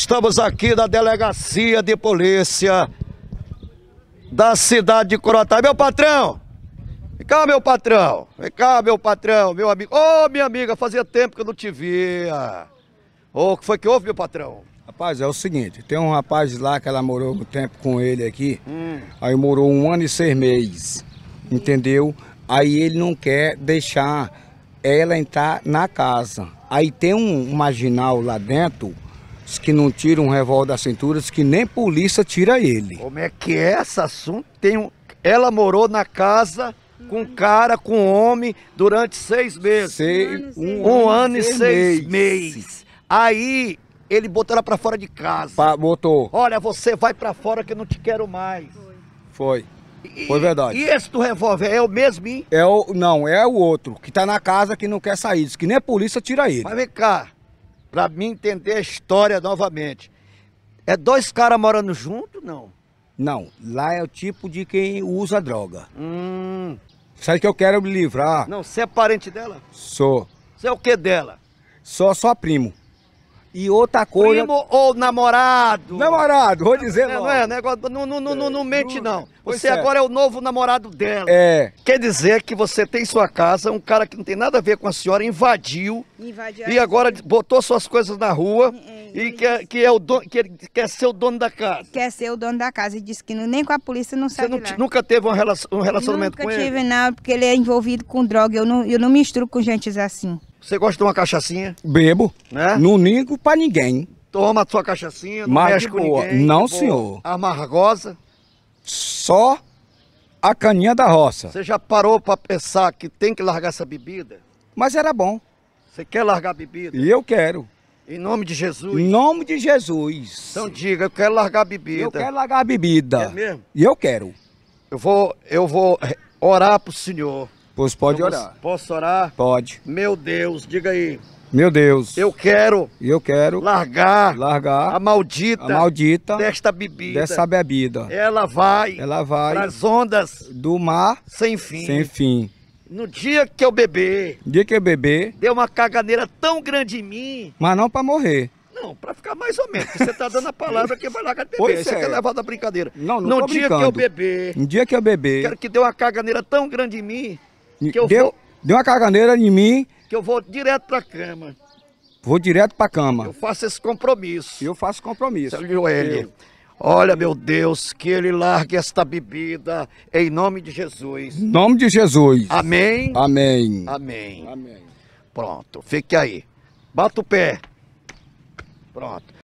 Estamos aqui na delegacia de polícia da cidade de Corotá. Meu patrão! Vem cá, meu patrão! Vem cá, meu patrão, meu amigo. Ô, oh, minha amiga, fazia tempo que eu não te via. oh, o que foi que houve, meu patrão? Rapaz, é o seguinte, tem um rapaz lá que ela morou um tempo com ele aqui, hum. aí morou um ano e seis meses, entendeu? Aí ele não quer deixar ela entrar na casa. Aí tem um marginal lá dentro, Diz que não tira um revólver da cintura, diz que nem polícia tira ele. Como é que é esse assunto? Tem um... Ela morou na casa com cara, com homem, durante seis meses. um, um, um, ano e seis, meses. meses. Aí ele botou ela para fora de casa. Pa, botou. Olha, você vai para fora que eu não te quero mais. Foi. E, Foi verdade. E esse do revólver é o mesmo, hein? É o, não, é o outro, que tá na casa que não quer sair. Diz que nem a polícia tira ele. Mas vem cá, para mim entender a história novamente. É dois caras morando junto, não? Não, lá é o tipo de quem usa droga. Hum. Sabe que eu quero me livrar? Não, você é parente dela? Sou. Você é o que dela? Sou só primo. E outra coisa. Primo ou namorado? Namorado, vou dizer não. Não é, negócio, não, não, não, não, é, mente não. Você é. agora é o novo namorado dela. É. Quer dizer que você tem sua casa, um cara que não tem nada a ver com a senhora invadiu. Invadiu. E agora botou suas coisas na rua hum, hum, e hum. quer, que é o que quer ser o dono da casa. Quer ser o dono da casa e disse que nem com a polícia não sabe. Você nunca teve um, relacionamento com ele? Nunca tive, não, porque ele é envolvido com droga. Eu não, eu não misturo com gente assim. Você gosta de uma cachaçinha? Bebo. Né? Não ligo pra ninguém. Toma a sua cachaçinha, não Mas mexe boa. Ninguém, não, boa. senhor. Amargosa? Só a caninha da roça. Você já parou pra pensar que tem que largar essa bebida? Mas era bom. Você quer largar a bebida? E eu quero. Em nome de Jesus? Em nome de Jesus. Então diga, eu quero largar a bebida. Eu quero largar a bebida. É mesmo? E eu quero. Eu vou, eu vou orar pro senhor Pois pode orar. Posso, orar? Pode. Meu Deus, diga aí. Meu Deus. Eu quero. Eu quero. Largar. Largar. A maldita. A maldita. Desta bebida. Dessa bebida. Ela vai. Ela vai. Nas ondas. Do mar. Sem fim. Sem fim. No dia que eu beber. Dia que eu beber. Deu uma caganeira tão grande em mim. Mas não para morrer. Não, para ficar mais ou menos. Você tá dando a palavra que vai largar de beber. você é. quer levar da brincadeira. Não, não No dia brincando. que eu beber. No dia que eu beber. Quero que deu uma caganeira tão grande em mim que eu deu, vou... deu uma caganeira em mim. Que eu vou direto pra cama. Vou direto pra cama. Eu faço esse compromisso. Eu faço compromisso. Seu Eu... Olha, meu Deus, que ele largue esta bebida em nome de Jesus. nome de Jesus. Amém. Amém. Amém. Amém. Pronto, fique aí. Bata o pé. Pronto.